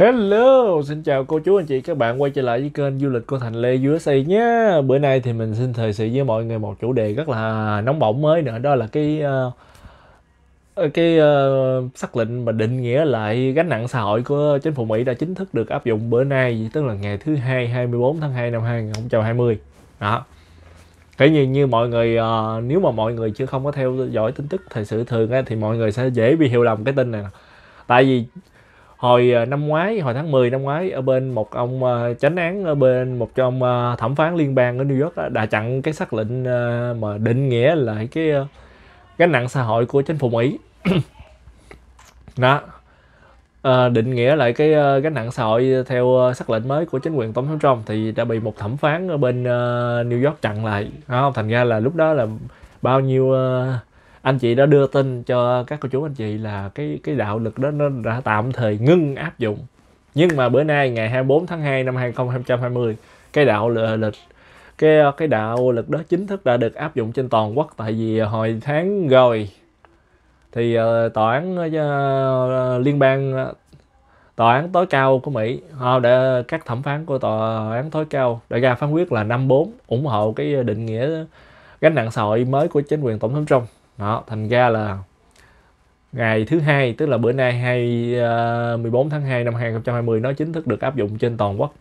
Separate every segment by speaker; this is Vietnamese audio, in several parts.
Speaker 1: Hello, xin chào cô chú anh chị các bạn quay trở lại với kênh du lịch của Thành Lê USA nhé Bữa nay thì mình xin thời sự với mọi người một chủ đề rất là nóng bỏng mới nữa Đó là cái uh, cái uh, xác lệnh mà định nghĩa lại gánh nặng xã hội của chính phủ Mỹ đã chính thức được áp dụng bữa nay Tức là ngày thứ hai 24 tháng 2 năm 2020 Đó Kể như như mọi người uh, nếu mà mọi người chưa không có theo dõi tin tức thời sự thường á, thì mọi người sẽ dễ bị hiểu lầm cái tin này Tại vì hồi ờ, năm ngoái hồi tháng 10 năm ngoái ở bên một ông ờ, chánh án ở bên một trong ờ, thẩm phán liên bang ở New York đã chặn cái xác lệnh mà định nghĩa lại cái cái nặng xã hội của chính phủ Mỹ đó à, định nghĩa lại cái cái nặng xã hội theo sắc lệnh mới của chính quyền tổng thống Trump thì đã bị một thẩm phán ở bên uh, New York chặn lại đó, thành ra là lúc đó là bao nhiêu uh, anh chị đã đưa tin cho các cô chú anh chị là cái cái đạo lực đó nó đã tạm thời ngưng áp dụng nhưng mà bữa nay ngày 24 tháng 2 năm 2020 cái đạo lịch cái cái đạo lực đó chính thức đã được áp dụng trên toàn quốc tại vì hồi tháng rồi thì ờ, tòa án uh, liên bang tòa án tối cao của Mỹ họ đã các thẩm phán của tòa án tối cao đã ra phán quyết là 54 ủng hộ cái định nghĩa gánh nặng xã hội mới của chính quyền tổng thống Trump đó thành ra là ngày thứ hai tức là bữa nay 2 uh, 14 tháng 2 năm 2020 nó chính thức được áp dụng trên toàn quốc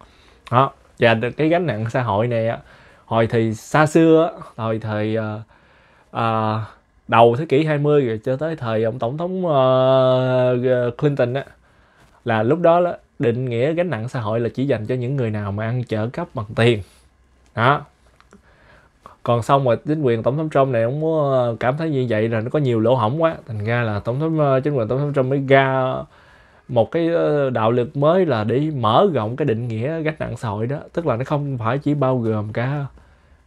Speaker 1: đó và cái gánh nặng xã hội này á, hồi thì xa xưa hồi thời uh, uh, đầu thế kỷ 20 rồi cho tới thời ông tổng thống uh, Clinton á là lúc đó là định nghĩa gánh nặng xã hội là chỉ dành cho những người nào mà ăn trợ cấp bằng tiền đó còn xong rồi chính quyền tổng thống trump này ông muốn ờ, cảm thấy như vậy là nó có nhiều lỗ hổng quá thành ra là tổng thống ờ, chính quyền tổng thống trump mới ra một cái ờ, đạo lực mới là để mở rộng cái định nghĩa gánh nặng xã hội đó tức là nó không phải chỉ bao gồm cả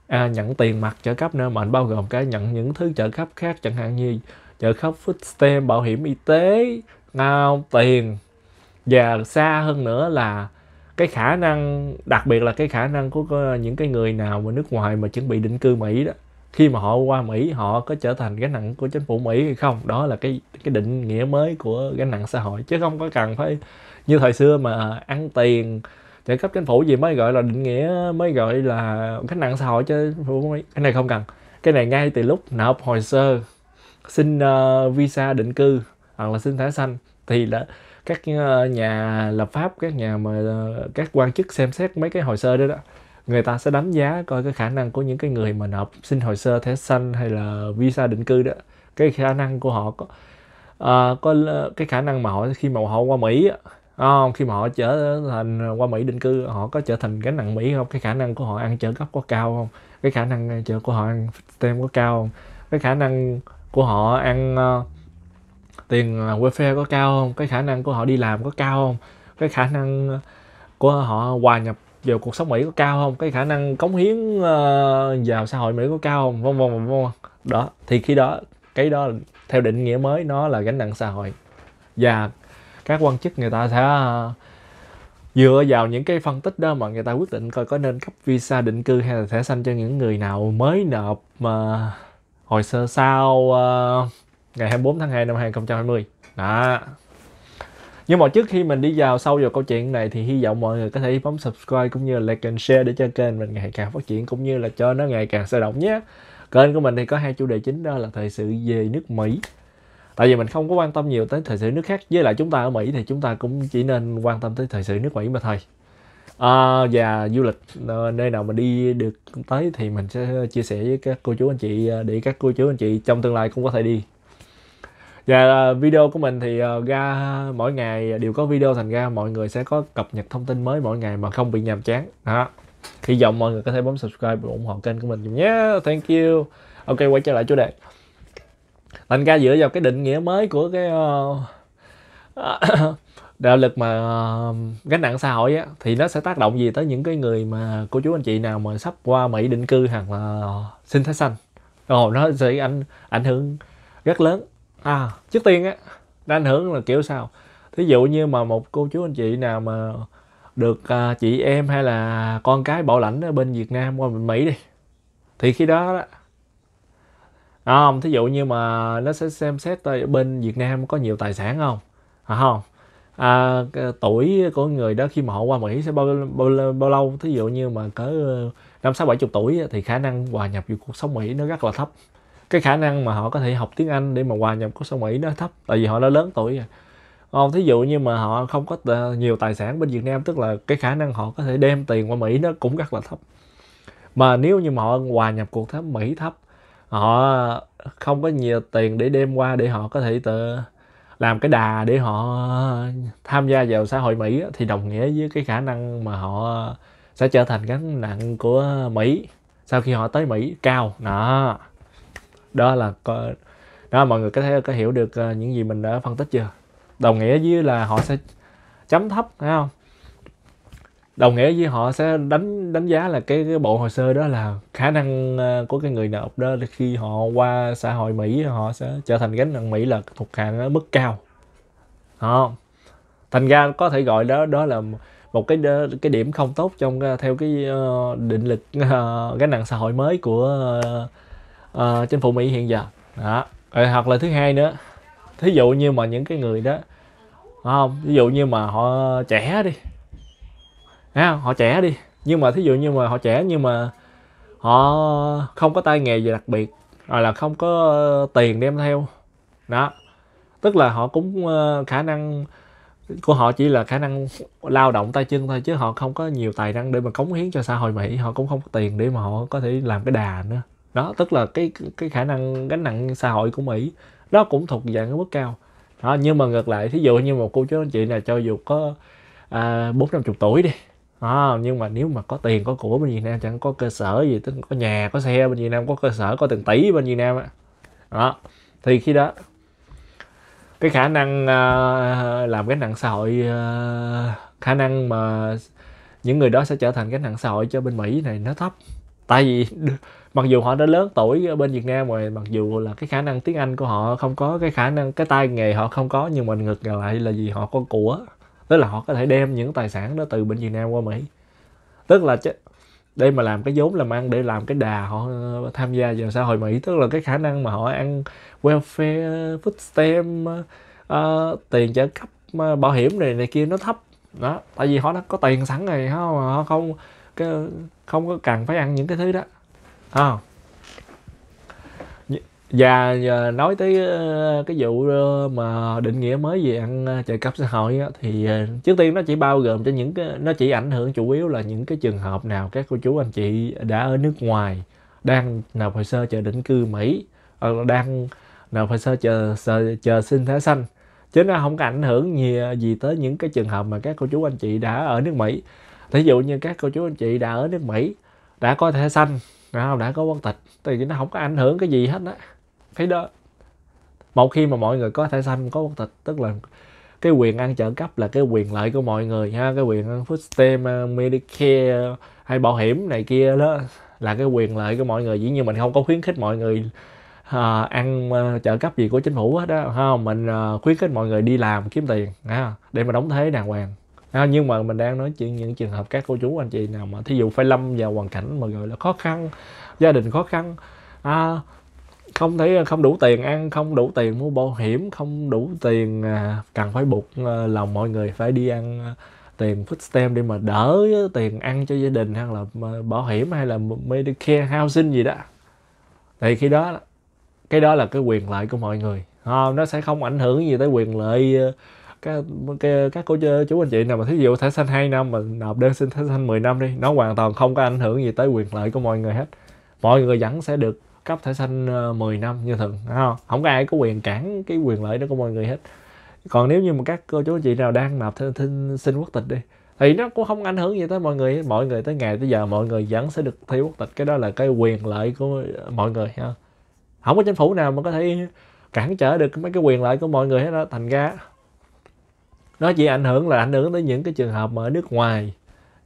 Speaker 1: à, nhận tiền mặt trợ cấp nữa mà nó bao gồm cả nhận những thứ trợ cấp khác chẳng hạn như trợ cấp food stamp bảo hiểm y tế à, tiền và xa hơn nữa là cái khả năng đặc biệt là cái khả năng của những cái người nào mà nước ngoài mà chuẩn bị định cư Mỹ đó khi mà họ qua Mỹ họ có trở thành gánh nặng của chính phủ Mỹ hay không đó là cái cái định nghĩa mới của gánh nặng xã hội chứ không có cần phải như thời xưa mà ăn tiền trợ cấp chính phủ gì mới gọi là định nghĩa mới gọi là gánh nặng xã hội chứ phủ Mỹ cái này không cần cái này ngay từ lúc nộp hồ sơ xin uh, visa định cư hoặc là xin thẻ xanh thì đã các ờ, nhà lập pháp các nhà mà ờ, các quan chức xem xét mấy cái hồ sơ đó đó người ta sẽ đánh giá coi cái khả năng của những cái người mà nộp xin hồ sơ thẻ xanh hay là visa định cư đó cái khả năng của họ có uh, có cái khả năng mà họ khi mà họ qua Mỹ không khi mà họ trở thành qua Mỹ định cư họ có trở thành gánh nặng Mỹ không cái khả năng của họ ăn trợ cấp có cao không cái khả năng trợ của họ ăn tem có cao không cái khả năng của họ ăn uh, tiền làm welfare có cao không cái khả năng của họ đi làm có cao không cái khả năng của họ hòa nhập vào cuộc sống mỹ có cao không cái khả năng cống hiến uh, vào xã hội mỹ có cao không vân vân vân vân. đó thì khi đó cái đó theo định nghĩa mới nó là gánh nặng xã hội và các quan chức người ta sẽ uh, dựa vào những cái phân tích đó mà người ta quyết định coi có nên cấp visa định cư hay là thẻ xanh cho những người nào mới nộp mà uh, hồi sơ sao uh, ờ, ngày 24 tháng 2 năm 2020 đó nhưng mà trước khi mình đi vào sâu vào câu chuyện này thì hy vọng mọi người có thể bấm subscribe cũng như là like and share để cho kênh mình ngày càng phát triển cũng như là cho nó ngày càng sôi động nhé. Kênh của mình thì có hai chủ đề chính đó là thời sự về nước Mỹ. Tại vì mình không có quan tâm nhiều tới thời sự nước khác với lại chúng ta ở Mỹ thì chúng ta cũng chỉ nên quan tâm tới thời sự nước Mỹ mà thôi. À, và du lịch ờ, nơi nào mà đi được tới thì mình sẽ chia sẻ với các cô chú anh chị ờ, để các cô chú anh chị trong tương lai cũng có thể đi và dạ, ờ, video của mình thì ờ, ra mỗi ngày đều có video thành ra mọi người sẽ có cập nhật thông tin mới mỗi ngày mà không bị nhàm chán đó hy vọng mọi người có thể bấm subscribe và ủng hộ kênh của mình nhé thank you ok quay trở lại chủ đề thành ra dựa vào cái định nghĩa mới của cái ờ, đạo lực mà gánh nặng xã hội á thì nó sẽ tác động gì tới những cái người mà cô chú anh chị nào mà sắp qua mỹ định cư hoặc là xin thái xanh rồi nó sẽ ảnh ảnh hưởng rất lớn à trước tiên á nó ảnh hưởng là kiểu sao thí dụ như mà một cô chú anh chị nào mà được à, chị em hay là con cái bảo lãnh ở bên Việt Nam qua bên Mỹ đi thì khi đó, đó à, không thí dụ như mà nó sẽ xem xét ở bên Việt Nam có nhiều tài sản không à, không à, tuổi của người đó khi mà họ qua Mỹ sẽ bao bao, bao lâu thí dụ như mà cỡ năm sáu bảy chục tuổi thì khả năng hòa nhập vào cuộc sống Mỹ nó rất là thấp cái khả năng mà họ có thể học tiếng Anh để mà hòa nhập cuộc sống Mỹ nó thấp tại vì họ đã lớn tuổi rồi không thí dụ như mà họ không có nhiều tài sản bên Việt Nam tức là cái khả năng họ có thể đem tiền qua Mỹ nó cũng rất là thấp mà nếu như mà họ hòa nhập cuộc thấp Mỹ thấp họ không có nhiều tiền để đem qua để họ có thể tự làm cái đà để họ tham gia vào xã hội Mỹ thì đồng nghĩa với cái khả năng mà họ sẽ trở thành gánh nặng của Mỹ sau khi họ tới Mỹ cao đó đó là có đó mọi người có thể có hiểu được ờ, những gì mình đã phân tích chưa đồng nghĩa với là họ sẽ chấm thấp phải không đồng nghĩa với họ sẽ đánh đánh giá là cái, cái bộ hồ sơ đó là khả năng ờ, của cái người nộp đó khi họ qua xã hội Mỹ họ sẽ trở thành gánh nặng Mỹ là thuộc hạng ở mức cao không thành ra có thể gọi đó đó là một cái cái điểm không tốt trong ờ, theo cái định lực gánh nặng xã hội mới của uh, trên phụ mỹ hiện giờ đó rồi, hoặc là thứ hai nữa thí dụ như mà những cái người đó không ví dụ như mà họ trẻ đi à, họ trẻ đi nhưng mà thí dụ như mà họ trẻ nhưng mà họ không có tay nghề gì đặc biệt rồi là không có ờ, tiền đem theo đó tức là họ cũng ờ, khả năng của họ chỉ là khả năng lao động tay chân thôi chứ họ không có nhiều tài năng để mà cống hiến cho xã hội Mỹ họ cũng không có tiền để mà họ có thể làm cái đà nữa đó tức là cái cái khả năng gánh nặng xã hội của Mỹ nó cũng thuộc dạng ở mức cao đó nhưng mà ngược lại thí dụ như một cô chú anh chị là cho dù có à, bốn trăm chục tuổi đi à, nhưng mà nếu mà có tiền có của bên Việt Nam chẳng có cơ sở gì tức có nhà có xe bên Việt Nam có cơ sở có tiền tỷ bên Việt Nam á đó. thì khi đó cái khả năng uh, làm gánh nặng xã hội uh, khả năng mà những người đó sẽ trở thành gánh nặng xã hội cho bên Mỹ này nó thấp tại vì mặc dù họ đã lớn tuổi ở bên Việt Nam rồi mặc dù là cái khả năng tiếng Anh của họ không có cái khả năng cái tay nghề họ không có nhưng mà ngược lại là vì họ có của tức là họ có thể đem những tài sản đó từ bên Việt Nam qua Mỹ tức là đây mà làm cái vốn làm ăn để làm cái đà họ ờ, tham gia vào xã hội Mỹ tức là cái khả năng mà họ ăn welfare food stamp uh, tiền trợ cấp ờ, bảo hiểm này này kia nó thấp đó tại vì họ đã có tiền sẵn rồi không họ không cái, không có cần phải ăn những cái thứ đó À. Và và nói tới, ờ, cái vụ, ờ, mà định nghĩa mới về ăn, trợ cấp xã hội á, thì, trước tiên nó chỉ bao gồm cho những cái nó chỉ ảnh hưởng chủ yếu là những cái trường hợp nào các cô chú, anh chị đã ở nước ngoài, đang nộp hồ sơ chờ định cư Mỹ, đang nộp hồ sơ chờ sờ chờ xin thẻ xanh, chứ nó không có ảnh hưởng gì gì tới những cái trường hợp mà các cô chú, anh chị đã ở nước Mỹ. Thí dụ như các cô chú, anh chị đã ở nước Mỹ, đã có thẻ xanh nào đã có quốc tịch thì nó không có ảnh hưởng cái gì hết á thấy đó một khi mà mọi người có thể xanh có quốc tịch tức là cái quyền ăn trợ cấp là cái quyền lợi của mọi người ha cái quyền ăn food stamp ờ, medicare ờ, hay bảo hiểm này kia đó là cái quyền lợi của mọi người dĩ nhiên mình không có khuyến khích mọi người uh, ăn uh, trợ cấp gì của chính phủ hết đó ha mình uh, khuyến khích mọi người đi làm kiếm tiền ha để mà đóng thế đàng hoàng à, nhưng mà mình đang nói chuyện những trường hợp các cô chú anh chị nào mà thí dụ phải lâm vào hoàn cảnh mà gọi là khó khăn gia đình khó khăn à, không thấy không đủ tiền ăn không đủ tiền mua bảo hiểm không đủ tiền à, cần phải buộc à, lòng mọi người phải đi ăn à, tiền food stamp để mà đỡ tiền ăn cho gia đình hay là à, bảo hiểm hay là medicare housing gì đó thì khi đó cái đó là cái quyền lợi của mọi người à, nó sẽ không ảnh hưởng gì tới quyền lợi à, các cái, các cô chú anh chị nào mà thí dụ thẻ xanh 2 năm mà nộp đơn xin thẻ xanh 10 năm đi nó hoàn toàn không có ảnh hưởng gì tới quyền lợi của mọi người hết mọi người vẫn sẽ được cấp thẻ xanh 10 ờ, năm như thường không không có ai có quyền cản cái quyền lợi đó của mọi người hết còn nếu như mà các cô chú anh chị nào đang nộp thẻ xin, xin quốc tịch đi thì nó cũng không ảnh hưởng gì tới mọi người mọi người tới ngày tới giờ mọi người vẫn sẽ được thi quốc tịch cái đó là cái quyền lợi của mọi người ha không có chính phủ nào mà có thể cản trở được mấy cái quyền lợi của mọi người hết đó thành ra nó chỉ ảnh hưởng là ảnh hưởng tới những cái trường hợp mà ở nước ngoài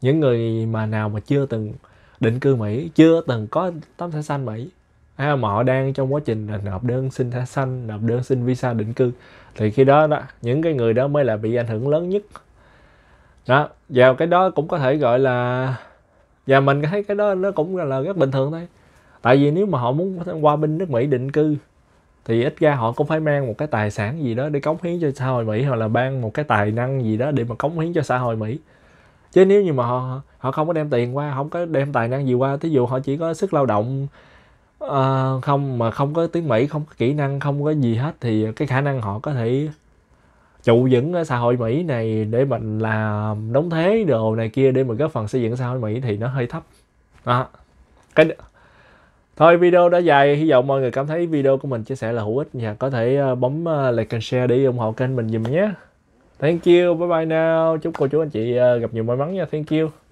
Speaker 1: những người mà nào mà chưa từng định cư Mỹ chưa từng có tấm thẻ xanh Mỹ à, mà họ đang trong quá trình nộp đơn xin thẻ xanh nộp đơn xin visa định cư thì khi đó đó những cái người đó mới là bị ảnh hưởng lớn nhất đó vào cái đó cũng có thể gọi là và mình thấy cái đó nó cũng là rất bình thường thôi tại vì nếu mà họ muốn qua bên nước Mỹ định cư thì ít ra họ cũng phải mang một cái tài sản gì đó để cống hiến cho xã hội Mỹ hoặc là ban một cái tài năng gì đó để mà cống hiến cho xã hội Mỹ chứ nếu như mà họ họ không có đem tiền qua không có đem tài năng gì qua thí dụ họ chỉ có sức lao động uh, không mà không có tiếng Mỹ không có kỹ năng không có gì hết thì cái khả năng họ có thể trụ vững ở xã hội Mỹ này để mình làm đóng thế đồ này kia để mà góp phần xây dựng xã hội Mỹ thì nó hơi thấp đó cái Thôi video đã dài, hy vọng mọi người cảm thấy video của mình chia sẻ là hữu ích nha. Có thể ờ, bấm ờ, like and share để ủng hộ kênh mình dùm nhé. Thank you, bye bye now. Chúc cô chú anh chị ờ, gặp nhiều may mắn nha. Thank you.